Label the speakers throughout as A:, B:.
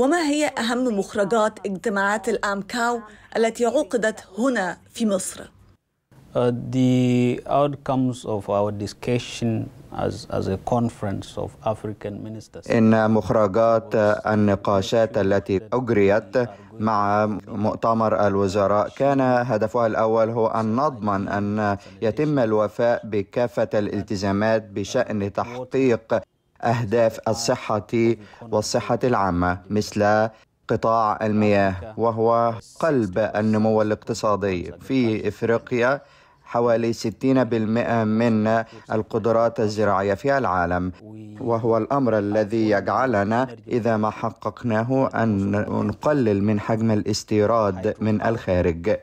A: وما هي أهم مخرجات اجتماعات الأمكاو التي عقدت هنا
B: في مصر؟ uh, the outcomes of our discussion as, as a conference of African ministers.
A: إن مخرجات النقاشات التي أجريت مع مؤتمر الوزراء كان هدفها الأول هو أن نضمن أن يتم الوفاء بكافة الالتزامات بشأن تحقيق أهداف الصحة والصحة العامة مثل قطاع المياه وهو قلب النمو الاقتصادي في إفريقيا حوالي 60% من القدرات الزراعية في العالم وهو الأمر الذي يجعلنا إذا ما حققناه أن نقلل من حجم الاستيراد من الخارج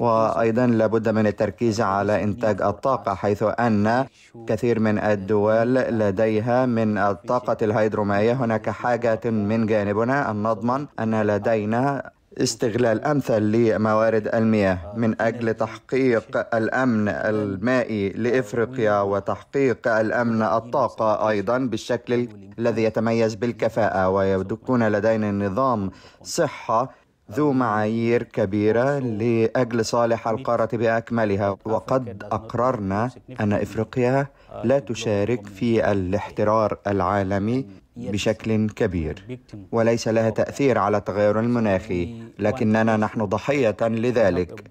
A: وايضا لابد من التركيز على انتاج الطاقه حيث ان كثير من الدول لديها من الطاقه الهيدرومائيه هناك حاجه من جانبنا ان نضمن ان لدينا استغلال امثل لموارد المياه uh, من اجل تحقيق الامن المائي لافريقيا وتحقيق الامن الطاقه ايضا بالشكل الذي يتميز بالكفاءه ويكون لدينا نظام صحه ذو معايير كبيرة لأجل صالح القارة بأكملها وقد أقررنا أن إفريقيا آه، لا تشارك في الاحترار العالمي بشكل كبير وليس لها تأثير على التغير المناخي لكننا نحن ضحية لذلك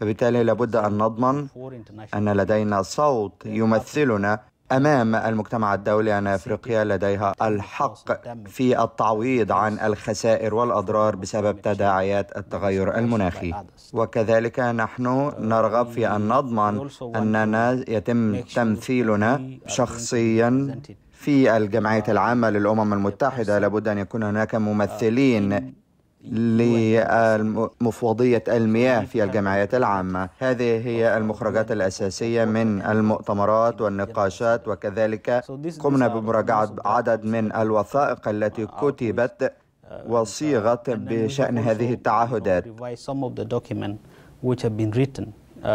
A: فبالتالي لابد أن نضمن أن لدينا صوت يمثلنا أمام المجتمع الدولي أن أفريقيا لديها الحق في التعويض عن الخسائر والأضرار بسبب تداعيات التغير المناخي وكذلك نحن نرغب في أن نضمن أننا يتم تمثيلنا شخصيا في الجمعية العامة للأمم المتحدة لابد أن يكون هناك ممثلين لمفوضية المياه في الجمعيات العامة هذه هي المخرجات الأساسية من المؤتمرات والنقاشات وكذلك قمنا بمراجعة عدد من الوثائق التي كتبت uh,
B: وصيغت بشأن هذه التعهدات